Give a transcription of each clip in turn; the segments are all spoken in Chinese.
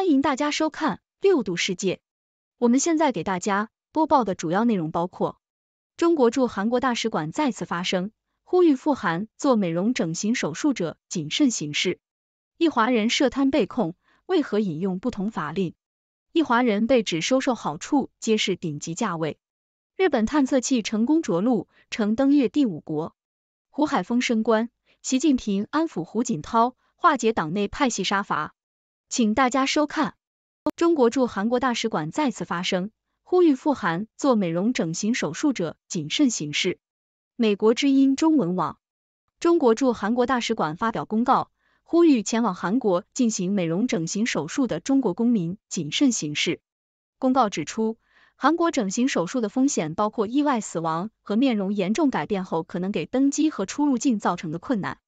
欢迎大家收看《六度世界》。我们现在给大家播报的主要内容包括：中国驻韩国大使馆再次发声，呼吁赴韩做美容整形手术者谨慎行事；一华人涉贪被控，为何引用不同法令？一华人被指收受好处，皆是顶级价位。日本探测器成功着陆，成登月第五国。胡海峰升官，习近平安抚胡锦涛，化解党内派系杀伐。请大家收看。中国驻韩国大使馆再次发声，呼吁赴韩做美容整形手术者谨慎行事。美国之音中文网，中国驻韩国大使馆发表公告，呼吁前往韩国进行美容整形手术的中国公民谨慎行事。公告指出，韩国整形手术的风险包括意外死亡和面容严重改变后可能给登机和出入境造成的困难。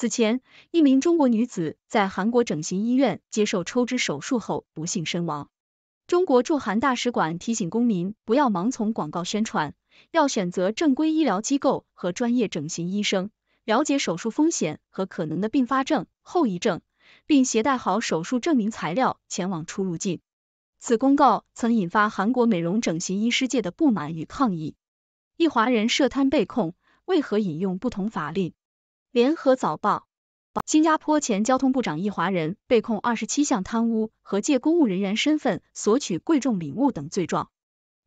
此前，一名中国女子在韩国整形医院接受抽脂手术后不幸身亡。中国驻韩大使馆提醒公民不要盲从广告宣传，要选择正规医疗机构和专业整形医生，了解手术风险和可能的并发症、后遗症，并携带好手术证明材料前往出入境。此公告曾引发韩国美容整形医师界的不满与抗议。一华人涉贪被控，为何引用不同法令？联合早报：新加坡前交通部长易华人被控二十七项贪污和借公务人员身份索取贵重礼物等罪状。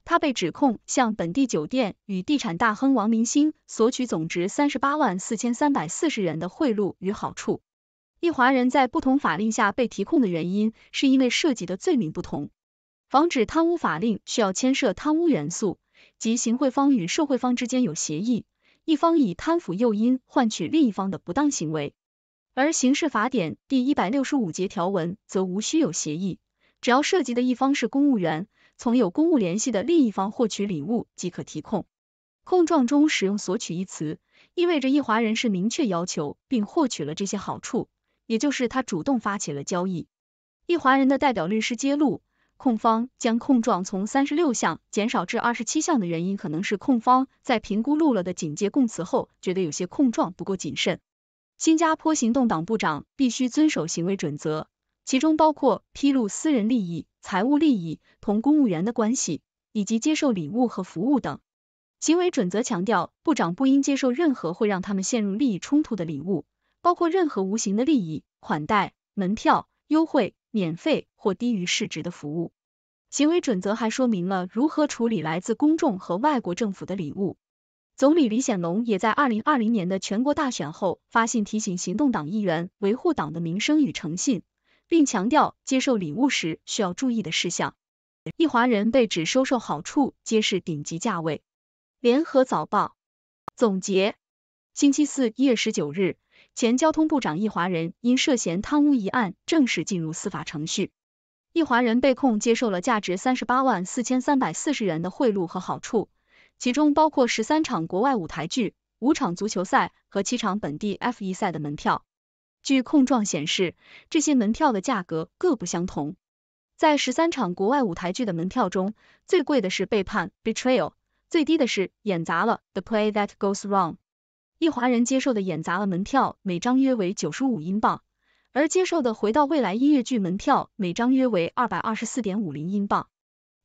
他被指控向本地酒店与地产大亨王明星索取总值三十八万四千三百四十元的贿赂与好处。易华人在不同法令下被提控的原因，是因为涉及的罪名不同。防止贪污法令需要牵涉贪污元素，即行贿方与受贿方之间有协议。一方以贪腐诱因换取另一方的不当行为，而刑事法典第一百六十五节条文则无需有协议，只要涉及的一方是公务员，从有公务联系的另一方获取礼物即可提控。控状中使用“索取”一词，意味着一华人是明确要求并获取了这些好处，也就是他主动发起了交易。一华人的代表律师揭露。控方将控状从三十六项减少至二十七项的原因，可能是控方在评估录了的警戒供词后，觉得有些控状不够谨慎。新加坡行动党部长必须遵守行为准则，其中包括披露私人利益、财务利益、同公务员的关系，以及接受礼物和服务等。行为准则强调，部长不应接受任何会让他们陷入利益冲突的礼物，包括任何无形的利益、款待、门票、优惠。免费或低于市值的服务。行为准则还说明了如何处理来自公众和外国政府的礼物。总理李显龙也在二零二零年的全国大选后发信提醒行动党议员维护党的名声与诚信，并强调接受礼物时需要注意的事项。一华人被指收受好处，皆是顶级价位。联合早报总结：星期四一月十九日。前交通部长易华人因涉嫌贪污一案正式进入司法程序。易华人被控接受了价值三十八万四千三百四十元的贿赂和好处，其中包括十三场国外舞台剧、五场足球赛和七场本地 F 一赛的门票。据控状显示，这些门票的价格各不相同。在十三场国外舞台剧的门票中，最贵的是《背叛》（Betrayal），最低的是《演砸了》（The Play That Goes Wrong）。一华人接受的演砸了门票，每张约为九十五英镑；而接受的《回到未来》音乐剧门票，每张约为二百二十四点五零英镑。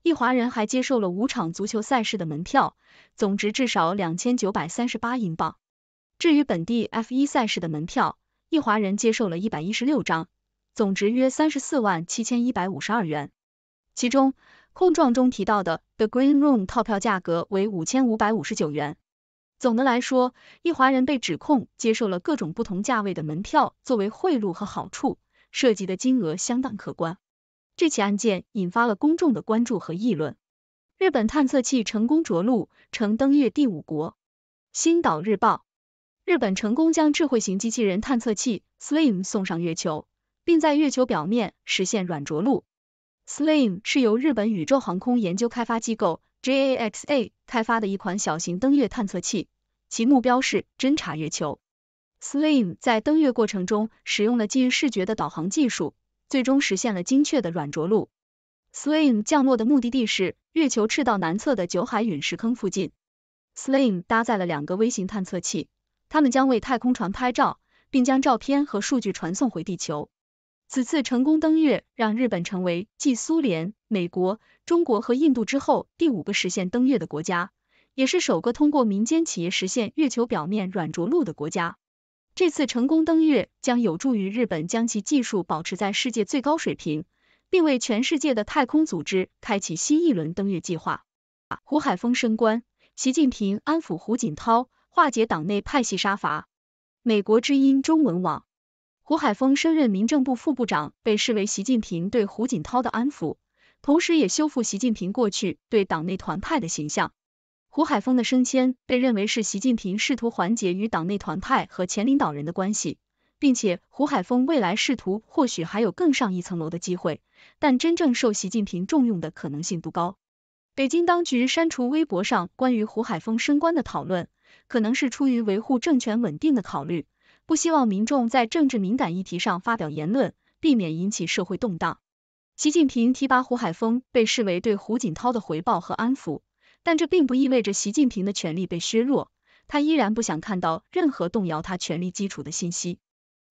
一华人还接受了五场足球赛事的门票，总值至少两千九百三十八英镑。至于本地 F 一赛事的门票，一华人接受了一百一十六张，总值约三十四万七千一百五十二元。其中，控状中提到的 The Green Room 套票价格为五千五百五十九元。总的来说，一华人被指控接受了各种不同价位的门票作为贿赂和好处，涉及的金额相当可观。这起案件引发了公众的关注和议论。日本探测器成功着陆，成登月第五国。《星岛日报》：日本成功将智慧型机器人探测器 SLIM 送上月球，并在月球表面实现软着陆。SLIM 是由日本宇宙航空研究开发机构。JAXA 开发的一款小型登月探测器，其目标是侦察月球。SLIM 在登月过程中使用了基于视觉的导航技术，最终实现了精确的软着陆。SLIM 降落的目的地是月球赤道南侧的九海陨石坑附近。SLIM 搭载了两个微型探测器，它们将为太空船拍照，并将照片和数据传送回地球。此次成功登月让日本成为继苏联。美国、中国和印度之后第五个实现登月的国家，也是首个通过民间企业实现月球表面软着陆的国家。这次成功登月将有助于日本将其技术保持在世界最高水平，并为全世界的太空组织开启新一轮登月计划。胡海峰升官，习近平安抚胡锦涛，化解党内派系杀伐。美国之音中文网，胡海峰升任民政部副部长，被视为习近平对胡锦涛的安抚。同时，也修复习近平过去对党内团派的形象。胡海峰的升迁被认为是习近平试图缓解与党内团派和前领导人的关系，并且胡海峰未来仕途或许还有更上一层楼的机会，但真正受习近平重用的可能性不高。北京当局删除微博上关于胡海峰升官的讨论，可能是出于维护政权稳定的考虑，不希望民众在政治敏感议题上发表言论，避免引起社会动荡。习近平提拔胡海峰被视为对胡锦涛的回报和安抚，但这并不意味着习近平的权力被削弱，他依然不想看到任何动摇他权力基础的信息。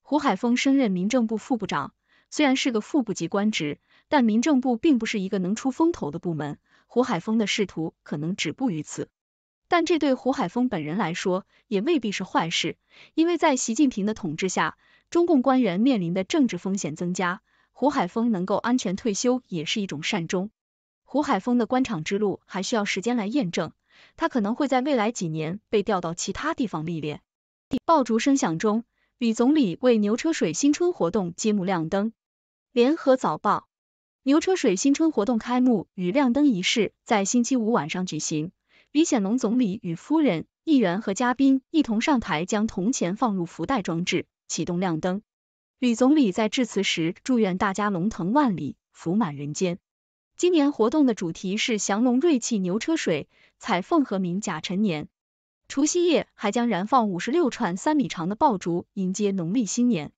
胡海峰升任民政部副部长，虽然是个副部级官职，但民政部并不是一个能出风头的部门，胡海峰的仕途可能止步于此。但这对胡海峰本人来说，也未必是坏事，因为在习近平的统治下，中共官员面临的政治风险增加。胡海峰能够安全退休也是一种善终。胡海峰的官场之路还需要时间来验证，他可能会在未来几年被调到其他地方历练。爆竹声响中，李总理为牛车水新春活动揭幕亮灯。联合早报：牛车水新春活动开幕与亮灯仪式在星期五晚上举行，李显龙总理与夫人、议员和嘉宾一同上台，将铜钱放入福袋装置，启动亮灯。李总理在致辞时祝愿大家龙腾万里，福满人间。今年活动的主题是“降龙瑞气牛车水，彩凤和鸣甲辰年”。除夕夜还将燃放五十六串三米长的爆竹，迎接农历新年。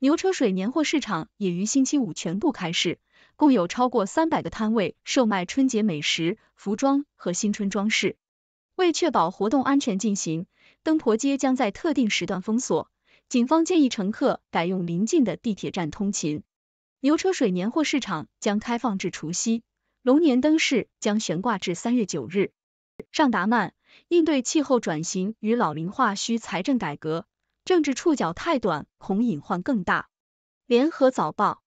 牛车水年货市场也于星期五全部开市，共有超过三百个摊位售卖春节美食、服装和新春装饰。为确保活动安全进行，灯婆街将在特定时段封锁。警方建议乘客改用临近的地铁站通勤。牛车水年货市场将开放至除夕，龙年灯饰将悬挂至三月九日。尚达曼应对气候转型与老龄化需财政改革，政治触角太短恐隐患更大。联合早报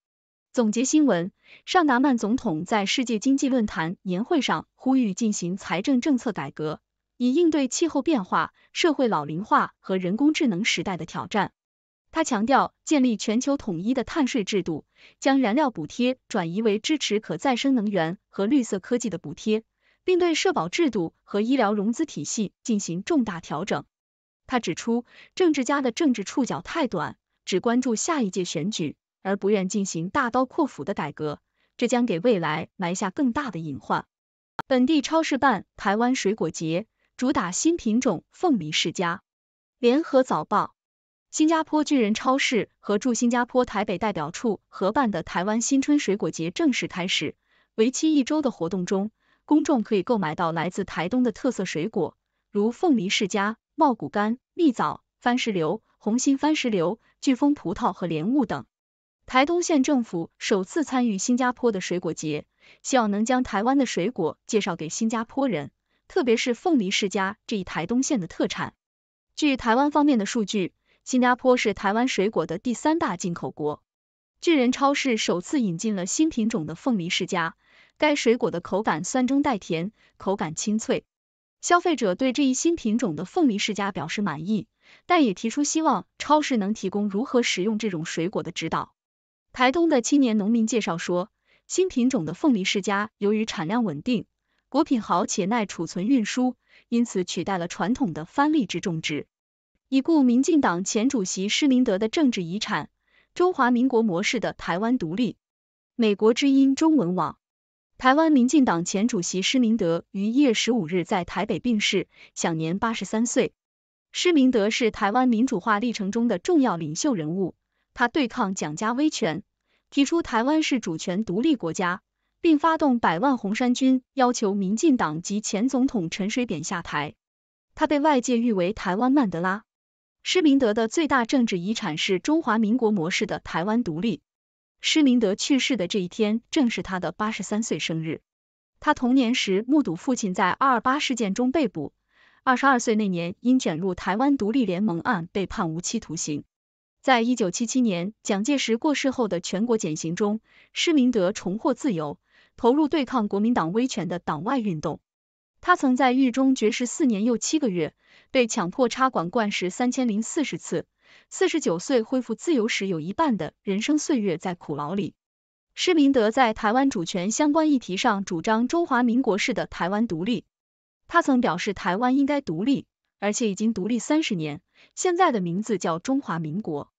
总结新闻：尚达曼总统在世界经济论坛年会上呼吁进行财政政策改革，以应对气候变化、社会老龄化和人工智能时代的挑战。他强调，建立全球统一的碳税制度，将燃料补贴转移为支持可再生能源和绿色科技的补贴，并对社保制度和医疗融资体系进行重大调整。他指出，政治家的政治触角太短，只关注下一届选举，而不愿进行大刀阔斧的改革，这将给未来埋下更大的隐患。本地超市办台湾水果节，主打新品种凤梨世家。联合早报。新加坡巨人超市和驻新加坡台北代表处合办的台湾新春水果节正式开始。为期一周的活动中，公众可以购买到来自台东的特色水果，如凤梨世家、茂谷柑、蜜枣、番石榴、红心番石榴、巨峰葡萄和莲雾等。台东县政府首次参与新加坡的水果节，希望能将台湾的水果介绍给新加坡人，特别是凤梨世家这一台东县的特产。据台湾方面的数据。新加坡是台湾水果的第三大进口国。巨人超市首次引进了新品种的凤梨世家，该水果的口感酸中带甜，口感清脆。消费者对这一新品种的凤梨世家表示满意，但也提出希望超市能提供如何食用这种水果的指导。台东的青年农民介绍说，新品种的凤梨世家由于产量稳定，果品好且耐储存运输，因此取代了传统的番荔枝种植。已故民进党前主席施明德的政治遗产：中华民国模式的台湾独立。美国之音中文网。台湾民进党前主席施明德于一月十五日在台北病逝，享年八十三岁。施明德是台湾民主化历程中的重要领袖人物，他对抗蒋家威权，提出台湾是主权独立国家，并发动百万红衫军，要求民进党及前总统陈水扁下台。他被外界誉为台湾曼德拉。施明德的最大政治遗产是中华民国模式的台湾独立。施明德去世的这一天正是他的八十三岁生日。他童年时目睹父亲在二二八事件中被捕，二十二岁那年因卷入台湾独立联盟案被判无期徒刑。在一九七七年蒋介石过世后的全国减刑中，施明德重获自由，投入对抗国民党威权的党外运动。他曾在狱中绝食四年又七个月。被强迫插管灌食三千零四十次，四十九岁恢复自由时，有一半的人生岁月在苦牢里。施明德在台湾主权相关议题上主张中华民国式的台湾独立，他曾表示台湾应该独立，而且已经独立三十年，现在的名字叫中华民国。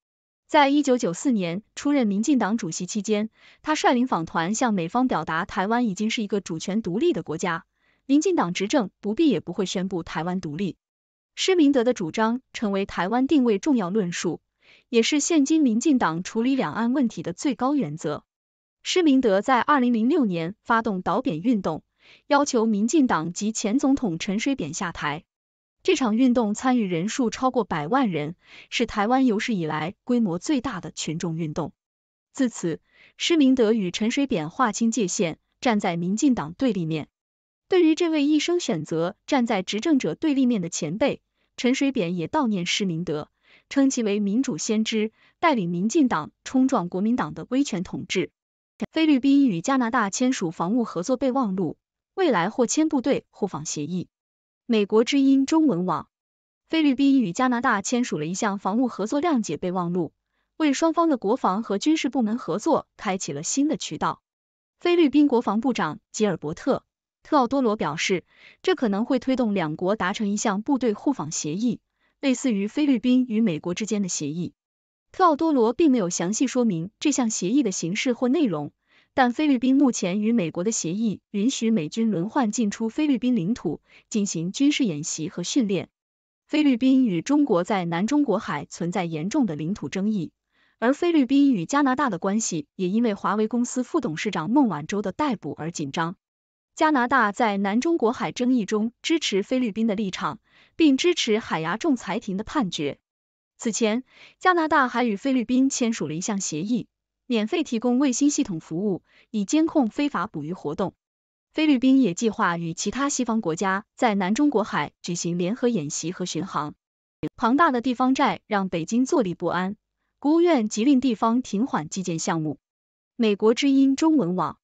在一九九四年出任民进党主席期间，他率领访团向美方表达台湾已经是一个主权独立的国家，民进党执政不必也不会宣布台湾独立。施明德的主张成为台湾定位重要论述，也是现今民进党处理两岸问题的最高原则。施明德在二零零六年发动导扁运动，要求民进党及前总统陈水扁下台。这场运动参与人数超过百万人，是台湾有史以来规模最大的群众运动。自此，施明德与陈水扁划清界限，站在民进党对立面。对于这位一生选择站在执政者对立面的前辈，陈水扁也悼念施明德，称其为民主先知，带领民进党冲撞国民党的威权统治。菲律宾与加拿大签署防务合作备忘录，未来或签部队互访协议。美国之音中文网：菲律宾与加拿大签署了一项防务合作谅解备忘录，为双方的国防和军事部门合作开启了新的渠道。菲律宾国防部长吉尔伯特。特奥多罗表示，这可能会推动两国达成一项部队互访协议，类似于菲律宾与美国之间的协议。特奥多罗并没有详细说明这项协议的形式或内容，但菲律宾目前与美国的协议允许美军轮换进出菲律宾领土，进行军事演习和训练。菲律宾与中国在南中国海存在严重的领土争议，而菲律宾与加拿大的关系也因为华为公司副董事长孟晚舟的逮捕而紧张。加拿大在南中国海争议中支持菲律宾的立场，并支持海牙仲裁庭的判决。此前，加拿大还与菲律宾签署了一项协议，免费提供卫星系统服务，以监控非法捕鱼活动。菲律宾也计划与其他西方国家在南中国海举行联合演习和巡航。庞大的地方债让北京坐立不安，国务院急令地方停缓基建项目。美国之音中文网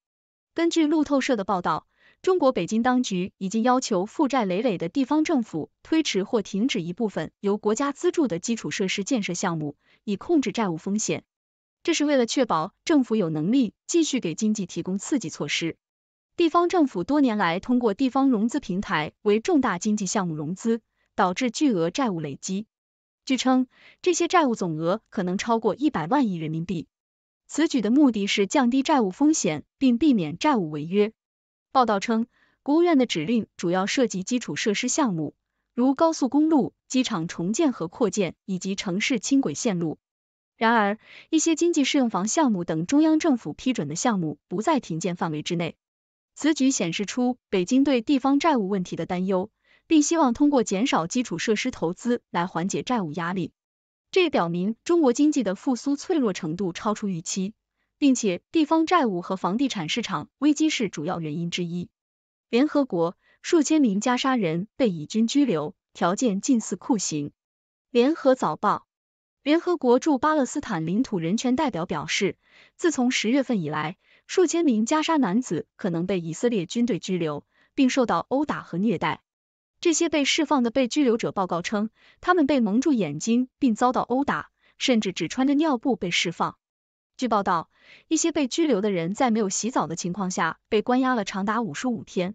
根据路透社的报道。中国北京当局已经要求负债累累的地方政府推迟或停止一部分由国家资助的基础设施建设项目，以控制债务风险。这是为了确保政府有能力继续给经济提供刺激措施。地方政府多年来通过地方融资平台为重大经济项目融资，导致巨额债务累积。据称，这些债务总额可能超过一百万亿人民币。此举的目的是降低债务风险，并避免债务违约。报道称，国务院的指令主要涉及基础设施项目，如高速公路、机场重建和扩建，以及城市轻轨线路。然而，一些经济适用房项目等中央政府批准的项目不在停建范围之内。此举显示出北京对地方债务问题的担忧，并希望通过减少基础设施投资来缓解债务压力。这也表明中国经济的复苏脆弱程度超出预期。并且，地方债务和房地产市场危机是主要原因之一。联合国，数千名加沙人被以军拘留，条件近似酷刑。联合早报，联合国驻巴勒斯坦领土人权代表表示，自从十月份以来，数千名加沙男子可能被以色列军队拘留，并受到殴打和虐待。这些被释放的被拘留者报告称，他们被蒙住眼睛并遭到殴打，甚至只穿着尿布被释放。据报道，一些被拘留的人在没有洗澡的情况下被关押了长达五十五天。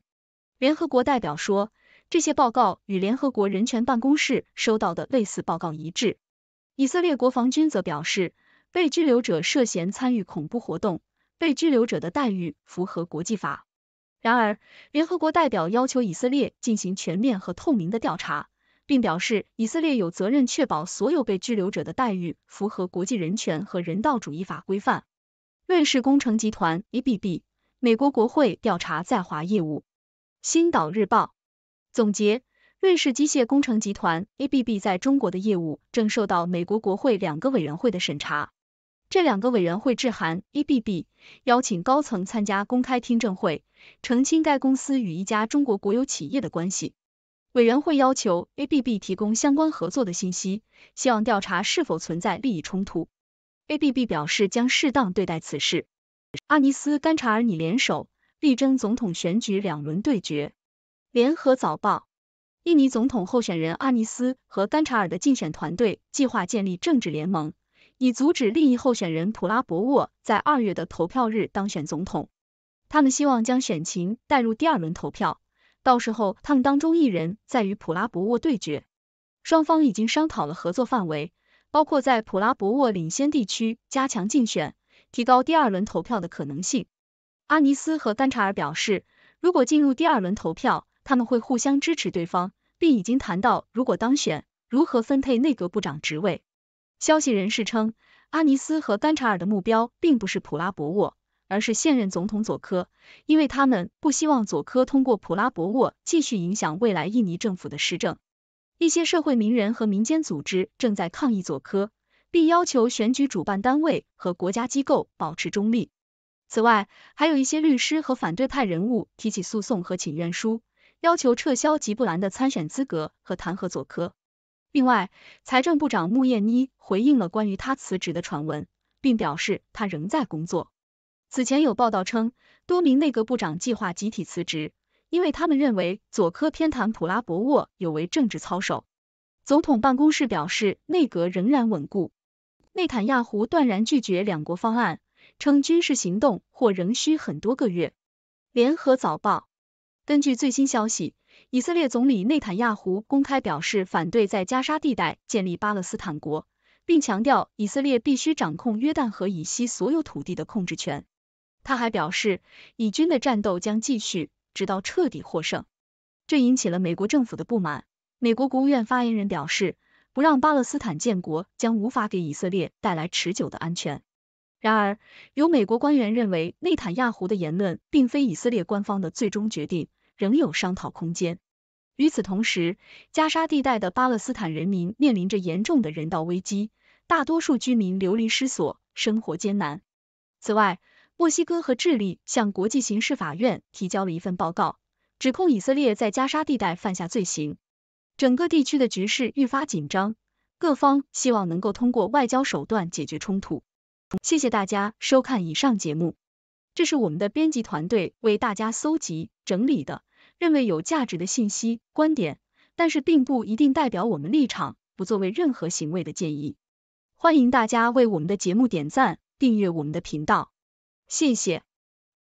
联合国代表说，这些报告与联合国人权办公室收到的类似报告一致。以色列国防军则表示，被拘留者涉嫌参与恐怖活动，被拘留者的待遇符合国际法。然而，联合国代表要求以色列进行全面和透明的调查。并表示，以色列有责任确保所有被拘留者的待遇符合国际人权和人道主义法规范。瑞士工程集团 ABB，美国国会调查在华业务。新岛日报总结：瑞士机械工程集团 ABB 在中国的业务正受到美国国会两个委员会的审查。这两个委员会致函 ABB，邀请高层参加公开听证会，澄清该公司与一家中国国有企业的关系。委员会要求 ABB 提供相关合作的信息，希望调查是否存在利益冲突。ABB 表示将适当对待此事。阿尼斯甘查尔拟联手力争总统选举两轮对决。联合早报，印尼总统候选人阿尼斯和甘查尔的竞选团队计划建立政治联盟，以阻止另一候选人普拉博沃在二月的投票日当选总统。他们希望将选情带入第二轮投票。到时候他们当中一人在与普拉博沃对决，双方已经商讨了合作范围，包括在普拉博沃领先地区加强竞选，提高第二轮投票的可能性。阿尼斯和甘查尔表示，如果进入第二轮投票，他们会互相支持对方，并已经谈到如果当选如何分配内阁部长职位。消息人士称，阿尼斯和甘查尔的目标并不是普拉博沃。而是现任总统佐科，因为他们不希望佐科通过普拉博沃继续影响未来印尼政府的施政。一些社会名人和民间组织正在抗议佐科，并要求选举主办单位和国家机构保持中立。此外，还有一些律师和反对派人物提起诉讼和请愿书，要求撤销吉布兰的参选资格和弹劾佐科。另外，财政部长穆燕妮回应了关于他辞职的传闻，并表示他仍在工作。此前有报道称，多名内阁部长计划集体辞职，因为他们认为佐科偏袒普拉博沃有违政治操守。总统办公室表示，内阁仍然稳固。内坦亚胡断然拒绝两国方案，称军事行动或仍需很多个月。联合早报根据最新消息，以色列总理内坦亚胡公开表示反对在加沙地带建立巴勒斯坦国，并强调以色列必须掌控约旦河以西所有土地的控制权。他还表示，以军的战斗将继续，直到彻底获胜。这引起了美国政府的不满。美国国务院发言人表示，不让巴勒斯坦建国将无法给以色列带来持久的安全。然而，有美国官员认为，内塔尼亚胡的言论并非以色列官方的最终决定，仍有商讨空间。与此同时，加沙地带的巴勒斯坦人民面临着严重的人道危机，大多数居民流离失所，生活艰难。此外，墨西哥和智利向国际刑事法院提交了一份报告，指控以色列在加沙地带犯下罪行。整个地区的局势愈发紧张，各方希望能够通过外交手段解决冲突。谢谢大家收看以上节目，这是我们的编辑团队为大家搜集整理的，认为有价值的信息、观点，但是并不一定代表我们立场，不作为任何行为的建议。欢迎大家为我们的节目点赞、订阅我们的频道。谢谢。